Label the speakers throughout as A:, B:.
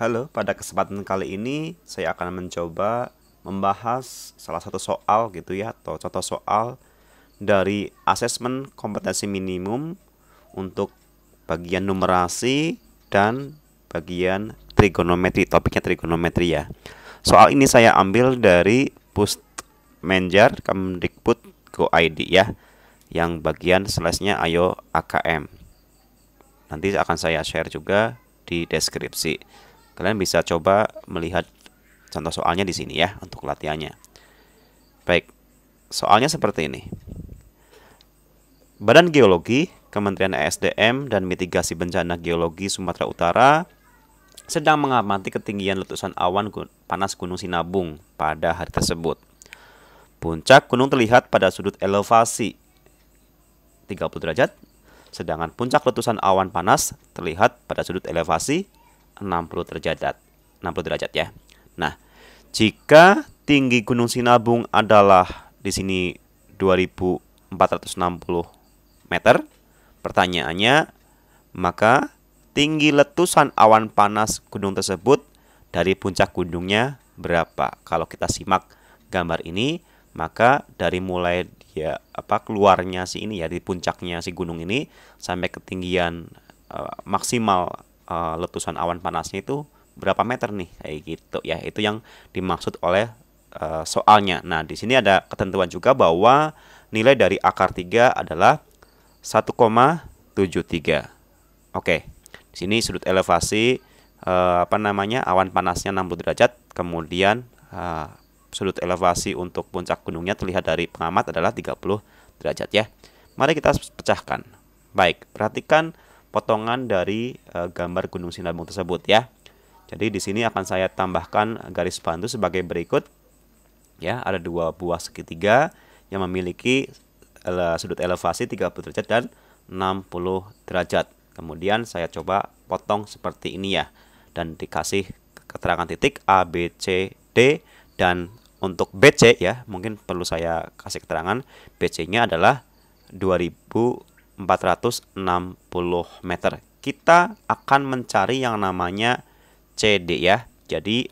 A: Halo, pada kesempatan kali ini saya akan mencoba membahas salah satu soal gitu ya atau contoh soal dari asesmen kompetensi minimum untuk bagian numerasi dan bagian trigonometri, topiknya trigonometri ya. Soal ini saya ambil dari Pust Menjar Kemdikbud Go ID ya yang bagian slashnya ayo AKM. Nanti akan saya share juga di deskripsi. Kalian bisa coba melihat contoh soalnya di sini ya untuk latihannya. Baik, soalnya seperti ini. Badan Geologi, Kementerian ESDM dan Mitigasi Bencana Geologi Sumatera Utara sedang mengamati ketinggian letusan awan panas Gunung Sinabung pada hari tersebut. Puncak gunung terlihat pada sudut elevasi 30 derajat, sedangkan puncak letusan awan panas terlihat pada sudut elevasi 60 derajat. 60 derajat ya. Nah, jika tinggi Gunung Sinabung adalah di sini 2460 meter, pertanyaannya maka tinggi letusan awan panas gunung tersebut dari puncak gunungnya berapa? Kalau kita simak gambar ini, maka dari mulai dia apa keluarnya si ini ya di puncaknya si gunung ini sampai ketinggian uh, maksimal uh, letusan awan panasnya itu berapa meter nih kayak gitu ya itu yang dimaksud oleh uh, soalnya nah di sini ada ketentuan juga bahwa nilai dari akar 3 adalah 1,73 oke di sini sudut elevasi uh, apa namanya awan panasnya 60 derajat kemudian uh, sudut elevasi untuk puncak gunungnya terlihat dari pengamat adalah 30 derajat ya mari kita pecahkan baik perhatikan potongan dari eh, gambar Gunung Sinabung tersebut ya. Jadi di sini akan saya tambahkan garis bantu sebagai berikut. Ya, ada dua buah segitiga yang memiliki sudut elevasi 30 derajat dan 60 derajat. Kemudian saya coba potong seperti ini ya dan dikasih keterangan titik A, B, C, D dan untuk BC ya mungkin perlu saya kasih keterangan BC-nya adalah 2000 460 meter. Kita akan mencari yang namanya CD ya. Jadi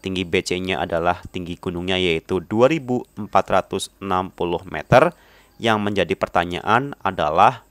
A: tinggi BC-nya adalah tinggi gunungnya yaitu 2460 meter. Yang menjadi pertanyaan adalah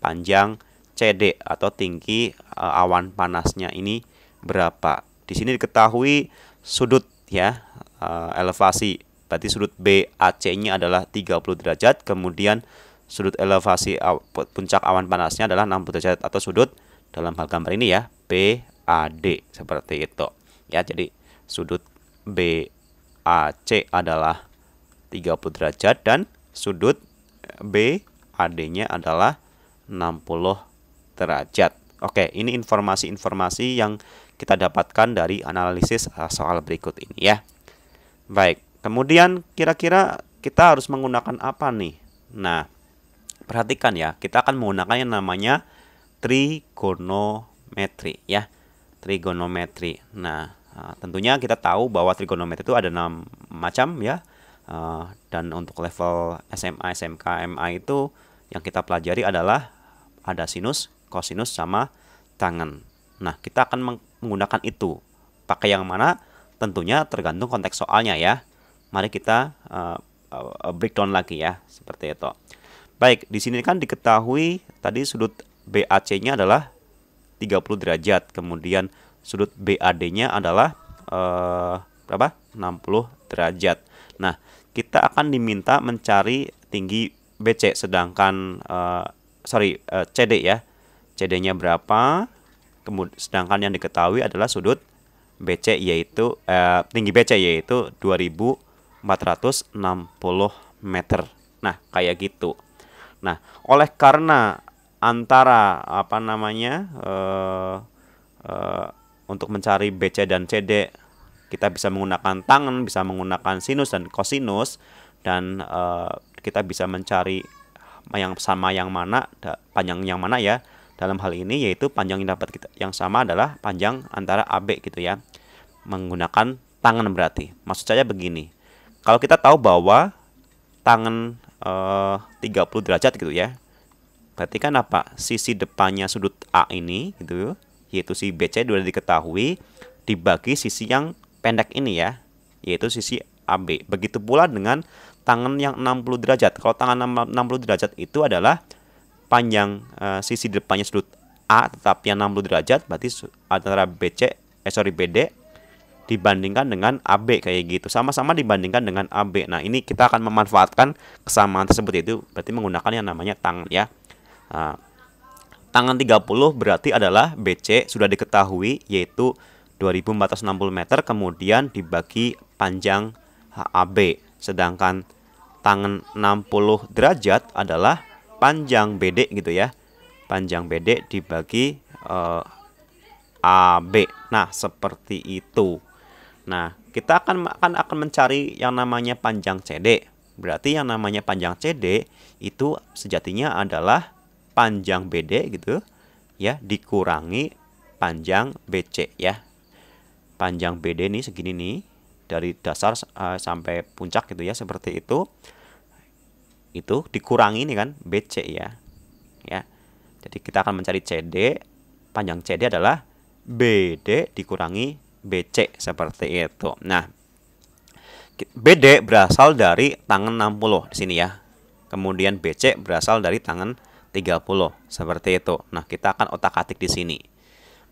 A: panjang CD atau tinggi eh, awan panasnya ini berapa. Di sini diketahui sudut ya eh, elevasi. Berarti sudut BAC-nya adalah 30 derajat, kemudian sudut elevasi puncak awan panasnya adalah 60 derajat atau sudut dalam hal gambar ini ya BAD seperti itu ya jadi sudut BAC adalah 30 derajat dan sudut BAD-nya adalah 60 derajat. Oke, ini informasi-informasi yang kita dapatkan dari analisis soal berikut ini ya. Baik, kemudian kira-kira kita harus menggunakan apa nih? Nah, perhatikan ya, kita akan menggunakan yang namanya trigonometri ya. Trigonometri. Nah, eh, tentunya kita tahu bahwa trigonometri itu ada enam macam ya. Eh, dan untuk level SMA, SMK, MA itu yang kita pelajari adalah ada sinus, kosinus sama tangan. Nah, kita akan menggunakan itu. Pakai yang mana? Tentunya tergantung konteks soalnya ya. Mari kita uh, breakdown lagi ya, seperti itu. Baik, di sini kan diketahui tadi sudut BAC-nya adalah 30 derajat, kemudian sudut BAD-nya adalah eh, berapa? 60 derajat. Nah, kita akan diminta mencari tinggi BC sedangkan eh, sorry eh, CD ya. CD-nya berapa? Kemudian sedangkan yang diketahui adalah sudut BC yaitu eh, tinggi BC yaitu 2460 meter. Nah, kayak gitu. Nah, oleh karena antara apa namanya uh, uh, untuk mencari BC dan CD kita bisa menggunakan tangan, bisa menggunakan sinus dan kosinus dan uh, kita bisa mencari yang sama yang mana panjang yang mana ya dalam hal ini yaitu panjang yang dapat kita yang sama adalah panjang antara AB gitu ya menggunakan tangan berarti maksud saya begini kalau kita tahu bahwa tangan Eh, uh, 30 derajat gitu ya. Berarti kan apa? Sisi depannya sudut A ini gitu, yaitu si BC sudah diketahui dibagi sisi yang pendek ini ya, yaitu sisi AB. Begitu pula dengan tangan yang 60 derajat. Kalau tangan 60 derajat itu adalah panjang uh, sisi depannya sudut A tetapi yang 60 derajat berarti antara BC eh sorry BD dibandingkan dengan AB kayak gitu. Sama-sama dibandingkan dengan AB. Nah, ini kita akan memanfaatkan kesamaan tersebut itu berarti menggunakan yang namanya tangan ya. Nah, tangan 30 berarti adalah BC sudah diketahui yaitu 2460 meter kemudian dibagi panjang AB. Sedangkan tangan 60 derajat adalah panjang BD gitu ya. Panjang BD dibagi eh, AB. Nah, seperti itu. Nah, kita akan akan akan mencari yang namanya panjang CD. Berarti yang namanya panjang CD itu sejatinya adalah panjang BD gitu ya dikurangi panjang BC ya. Panjang BD nih segini nih dari dasar uh, sampai puncak gitu ya seperti itu. Itu dikurangi nih kan BC ya. Ya. Jadi kita akan mencari CD panjang CD adalah BD dikurangi BC seperti itu. Nah, BD berasal dari tangan 60 di sini ya. Kemudian BC berasal dari tangan 30 seperti itu. Nah, kita akan otak-atik di sini.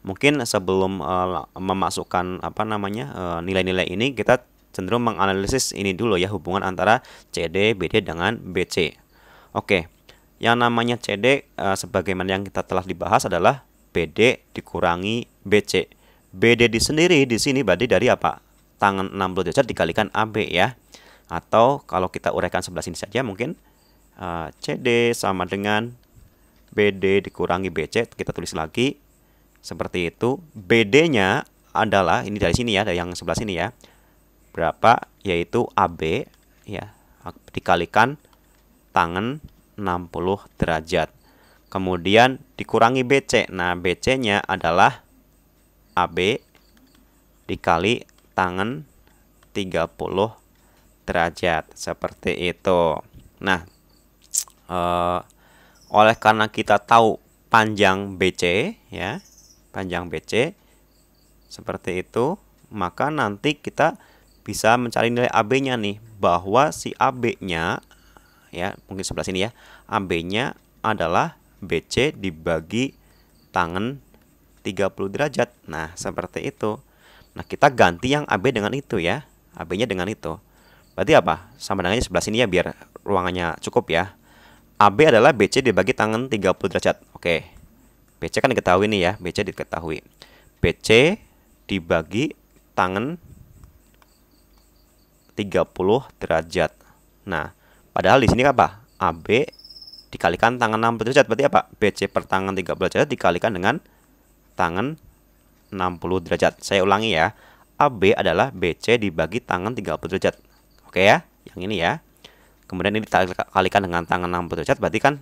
A: Mungkin sebelum uh, memasukkan apa namanya eh, nilai-nilai uh, ini kita cenderung menganalisis ini dulu ya hubungan antara CD, BD dengan BC. Oke. Yang namanya CD uh, eh, sebagaimana yang kita telah dibahas adalah BD dikurangi BC BD di sendiri di sini berarti dari apa? Tangan 60 derajat dikalikan AB ya. Atau kalau kita uraikan sebelah sini saja mungkin uh, eh, CD sama dengan BD dikurangi BC. Kita tulis lagi seperti itu. BD-nya adalah ini dari sini ya, dari yang sebelah sini ya. Berapa? Yaitu AB ya dikalikan tangan 60 derajat. Kemudian dikurangi BC. Nah, BC-nya adalah AB dikali tangan 30 derajat seperti itu. Nah, eh, oleh karena kita tahu panjang BC ya, panjang BC seperti itu, maka nanti kita bisa mencari nilai AB-nya nih bahwa si AB-nya ya, mungkin sebelah sini ya. AB-nya adalah BC dibagi tangan 30 derajat. Nah, seperti itu. Nah, kita ganti yang AB dengan itu ya. AB-nya dengan itu. Berarti apa? Sama dengannya sebelah sini ya biar ruangannya cukup ya. AB adalah BC dibagi tangan 30 derajat. Oke. BC kan diketahui nih ya, BC diketahui. BC dibagi tangan 30 derajat. Nah, padahal di sini apa? AB dikalikan tangan 60 derajat berarti apa? BC per tangan 30 derajat dikalikan dengan tangan 60 derajat. Saya ulangi ya. AB adalah BC dibagi tangan 30 derajat. Oke ya, yang ini ya. Kemudian ini dikalikan dengan tangan 60 derajat berarti kan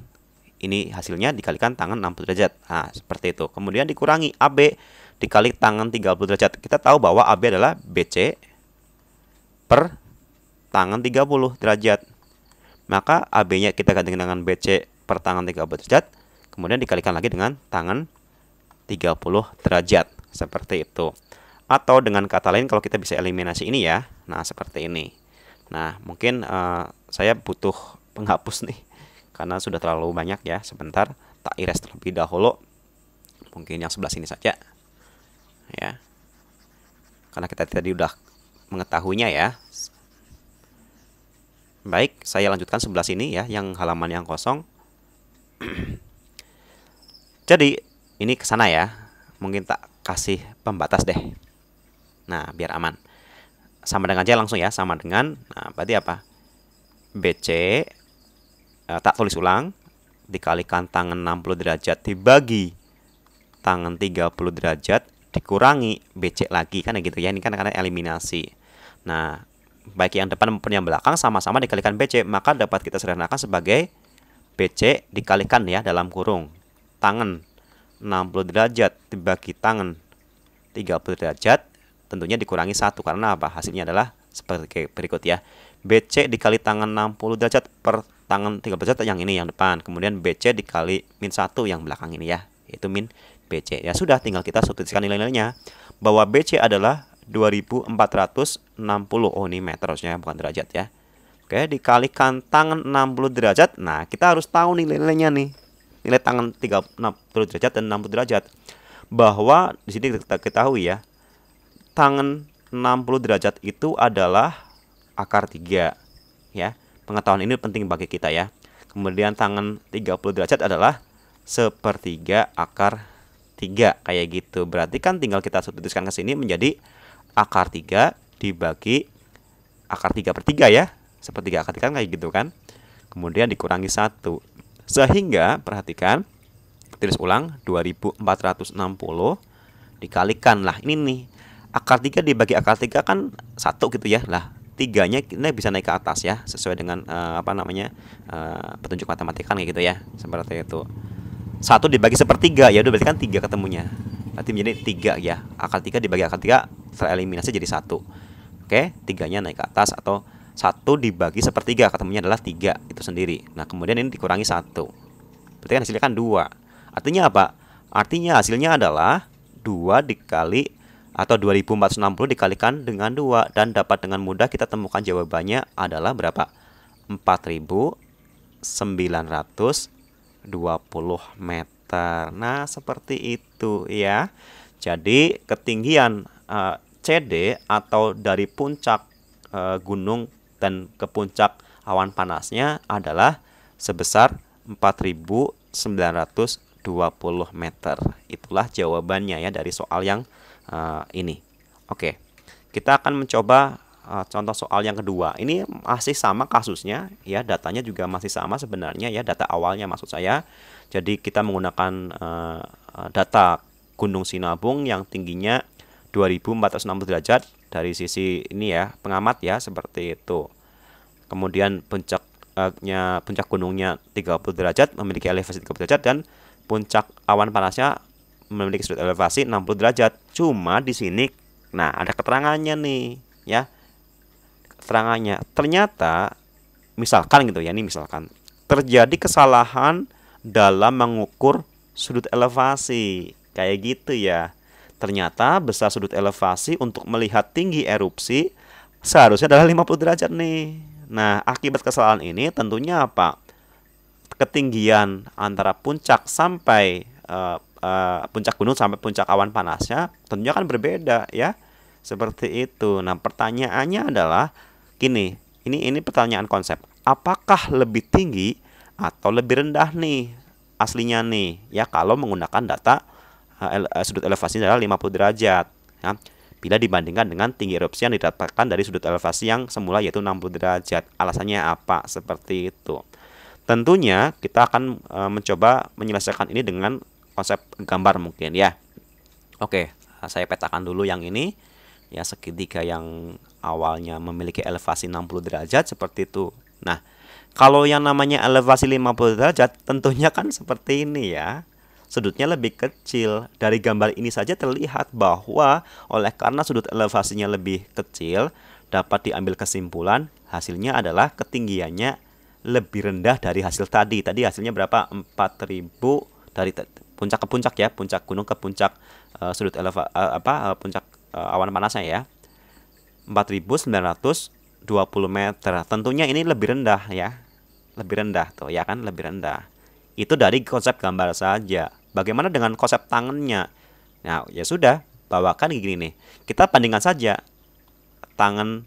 A: ini hasilnya dikalikan tangan 60 derajat. Nah, seperti itu. Kemudian dikurangi AB dikali tangan 30 derajat. Kita tahu bahwa AB adalah BC per tangan 30 derajat. Maka AB-nya kita ganti dengan BC per tangan 30 derajat, kemudian dikalikan lagi dengan tangan 30 derajat seperti itu atau dengan kata lain kalau kita bisa eliminasi ini ya nah seperti ini nah mungkin uh, saya butuh penghapus nih karena sudah terlalu banyak ya sebentar tak iris terlebih dahulu mungkin yang sebelah sini saja ya karena kita tadi udah mengetahuinya ya baik saya lanjutkan sebelah sini ya yang halaman yang kosong jadi ini ke sana ya mungkin tak kasih pembatas deh nah biar aman sama dengan aja langsung ya sama dengan nah berarti apa BC eh, tak tulis ulang dikalikan tangan 60 derajat dibagi tangan 30 derajat dikurangi BC lagi kan gitu ya ini kan karena eliminasi nah baik yang depan maupun yang belakang sama-sama dikalikan BC maka dapat kita sederhanakan sebagai BC dikalikan ya dalam kurung tangan 60 derajat dibagi tangan 30 derajat tentunya dikurangi satu karena apa hasilnya adalah seperti berikut ya BC dikali tangan 60 derajat per tangan 30 derajat yang ini yang depan kemudian BC dikali min 1 yang belakang ini ya itu min BC ya sudah tinggal kita substitusikan nilai-nilainya bahwa BC adalah 2460 oh ini meter harusnya bukan derajat ya Oke, dikalikan tangan 60 derajat. Nah, kita harus tahu nilai-nilainya nih nilai tangan 360 derajat dan 60 derajat. Bahwa di sini kita ketahui ya, tangan 60 derajat itu adalah akar 3 ya. Pengetahuan ini penting bagi kita ya. Kemudian tangan 30 derajat adalah sepertiga akar 3 kayak gitu. Berarti kan tinggal kita substitusikan ke sini menjadi akar 3 dibagi akar 3 per 3 ya. Sepertiga akar 3 kan kayak gitu kan. Kemudian dikurangi satu sehingga perhatikan tulis ulang 2460 dikalikan lah ini nih akar 3 dibagi akar 3 kan satu gitu ya lah tiganya kita bisa naik ke atas ya sesuai dengan uh, apa namanya uh, petunjuk matematika kayak gitu ya seperti itu satu dibagi sepertiga ya udah berarti kan tiga ketemunya berarti menjadi tiga ya akar tiga dibagi akar tiga tereliminasi jadi satu oke tiganya naik ke atas atau satu dibagi sepertiga ketemunya adalah tiga itu sendiri nah kemudian ini dikurangi satu berarti kan hasilnya kan dua artinya apa artinya hasilnya adalah dua dikali atau 2460 dikalikan dengan dua dan dapat dengan mudah kita temukan jawabannya adalah berapa? 4920 meter. Nah, seperti itu ya. Jadi, ketinggian uh, eh, CD atau dari puncak uh, gunung dan ke puncak awan panasnya adalah sebesar 4920 meter. Itulah jawabannya ya dari soal yang uh, ini. Oke. Kita akan mencoba uh, contoh soal yang kedua. Ini masih sama kasusnya ya, datanya juga masih sama sebenarnya ya, data awalnya maksud saya. Jadi kita menggunakan uh, data Gunung Sinabung yang tingginya 2460 derajat dari sisi ini ya pengamat ya seperti itu kemudian puncaknya eh, puncak gunungnya 30 derajat memiliki elevasi 30 derajat dan puncak awan panasnya memiliki sudut elevasi 60 derajat cuma di sini nah ada keterangannya nih ya keterangannya ternyata misalkan gitu ya ini misalkan terjadi kesalahan dalam mengukur sudut elevasi kayak gitu ya Ternyata besar sudut elevasi untuk melihat tinggi erupsi seharusnya adalah 50 derajat nih. Nah, akibat kesalahan ini tentunya apa? Ketinggian antara puncak sampai uh, uh, puncak gunung sampai puncak awan panasnya tentunya kan berbeda ya. Seperti itu. Nah, pertanyaannya adalah gini, ini ini pertanyaan konsep. Apakah lebih tinggi atau lebih rendah nih aslinya nih ya kalau menggunakan data Eh, sudut elevasi adalah 50 derajat ya, bila dibandingkan dengan tinggi erupsi yang didapatkan dari sudut elevasi yang semula yaitu 60 derajat. Alasannya apa? Seperti itu. Tentunya kita akan e, mencoba menyelesaikan ini dengan konsep gambar mungkin ya. Oke, saya petakan dulu yang ini ya segitiga yang awalnya memiliki elevasi 60 derajat seperti itu. Nah, kalau yang namanya elevasi 50 derajat tentunya kan seperti ini ya sudutnya lebih kecil. Dari gambar ini saja terlihat bahwa oleh karena sudut elevasinya lebih kecil, dapat diambil kesimpulan hasilnya adalah ketinggiannya lebih rendah dari hasil tadi. Tadi hasilnya berapa? 4000 dari puncak ke puncak ya, puncak gunung ke puncak uh, sudut eleva uh, apa uh, puncak uh, awan panasnya ya. 4.920 meter. Tentunya ini lebih rendah ya. Lebih rendah tuh ya kan, lebih rendah. Itu dari konsep gambar saja. Bagaimana dengan konsep tangannya? Nah, ya sudah, bawakan gini nih. Kita bandingkan saja tangan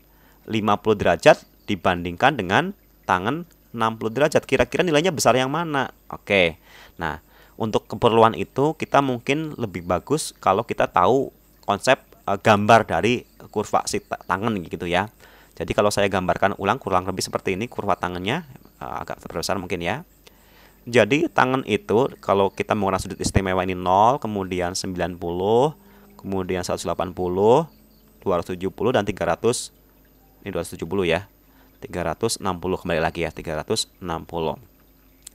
A: 50 derajat dibandingkan dengan tangan 60 derajat. Kira-kira nilainya besar yang mana? Oke. Nah, untuk keperluan itu kita mungkin lebih bagus kalau kita tahu konsep uh, gambar dari kurva si tangan gitu ya. Jadi kalau saya gambarkan ulang kurang lebih seperti ini kurva tangannya eh, agak terbesar mungkin ya. Jadi tangan itu kalau kita menggunakan sudut istimewa ini 0, kemudian 90, kemudian 180, 270 dan 300. Ini 270 ya. 360 kembali lagi ya, 360.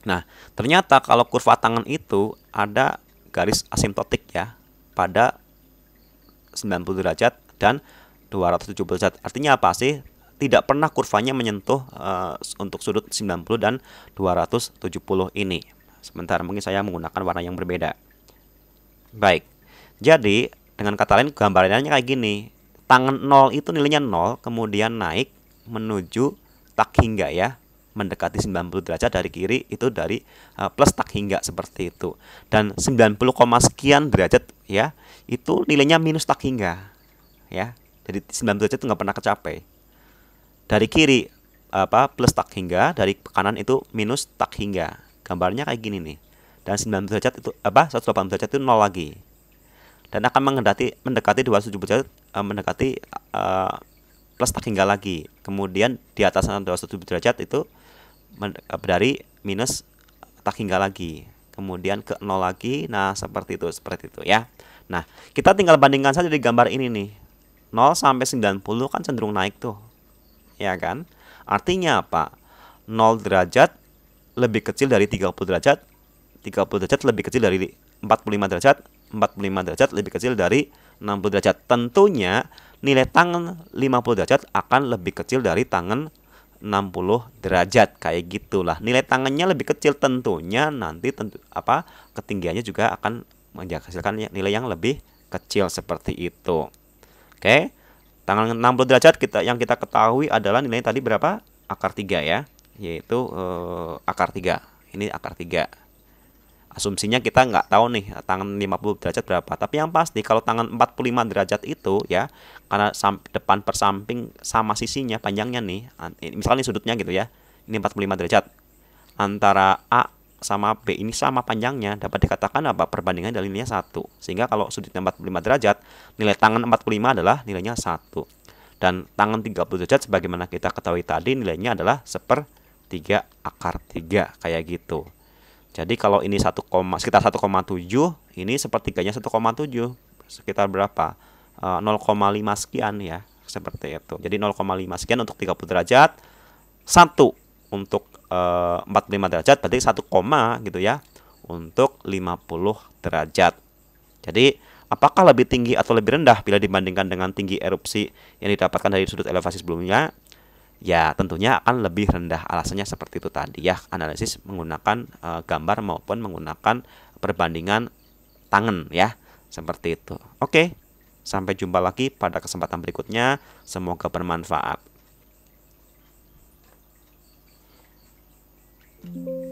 A: Nah, ternyata kalau kurva tangan itu ada garis asimptotik ya pada 90 derajat dan 270 derajat. Artinya apa sih? tidak pernah kurvanya menyentuh uh, untuk sudut 90 dan 270 ini. Sementara mungkin saya menggunakan warna yang berbeda. Baik. Jadi, dengan kata lain gambarannya kayak gini. Tangan 0 itu nilainya 0, kemudian naik menuju tak hingga ya mendekati 90 derajat dari kiri itu dari uh, plus tak hingga seperti itu dan 90, sekian derajat ya itu nilainya minus tak hingga ya jadi 90 derajat itu nggak pernah kecapai dari kiri apa plus tak hingga dari kanan itu minus tak hingga gambarnya kayak gini nih dan 90 derajat itu apa 180 derajat itu nol lagi dan akan mendekati mendekati 270 derajat eh, mendekati eh, plus tak hingga lagi kemudian di atas 270 derajat itu eh, dari minus tak hingga lagi kemudian ke nol lagi nah seperti itu seperti itu ya nah kita tinggal bandingkan saja di gambar ini nih 0 sampai 90 kan cenderung naik tuh ya kan? Artinya apa? 0 derajat lebih kecil dari 30 derajat, 30 derajat lebih kecil dari 45 derajat, 45 derajat lebih kecil dari 60 derajat. Tentunya nilai tangan 50 derajat akan lebih kecil dari tangan 60 derajat kayak gitulah. Nilai tangannya lebih kecil tentunya nanti tentu apa ketinggiannya juga akan menghasilkan nilai yang lebih kecil seperti itu. Oke. Tangan 60 derajat kita yang kita ketahui adalah nilai tadi berapa? Akar 3 ya, yaitu eh, akar 3. Ini akar 3. Asumsinya kita nggak tahu nih tangan 50 derajat berapa, tapi yang pasti kalau tangan 45 derajat itu ya, karena depan persamping samping sama sisinya panjangnya nih, misalnya sudutnya gitu ya. Ini 45 derajat. Antara A sama B ini sama panjangnya dapat dikatakan apa perbandingan dari nilainya 1 sehingga kalau sudutnya 45 derajat nilai tangan 45 adalah nilainya 1 dan tangan 30 derajat sebagaimana kita ketahui tadi nilainya adalah seper 3 akar 3 kayak gitu jadi kalau ini 1, sekitar 1,7 ini sepertiganya 1,7 sekitar berapa 0,5 eh, sekian ya seperti itu jadi 0,5 sekian untuk 30 derajat 1 untuk 45 eh, derajat berarti 1 koma gitu ya untuk 50 derajat. Jadi apakah lebih tinggi atau lebih rendah bila dibandingkan dengan tinggi erupsi yang didapatkan dari sudut elevasi sebelumnya? Ya, tentunya akan lebih rendah. Alasannya seperti itu tadi ya, analisis menggunakan e, gambar maupun menggunakan perbandingan tangan ya, seperti itu. Oke. Sampai jumpa lagi pada kesempatan berikutnya. Semoga bermanfaat. Mm-hmm.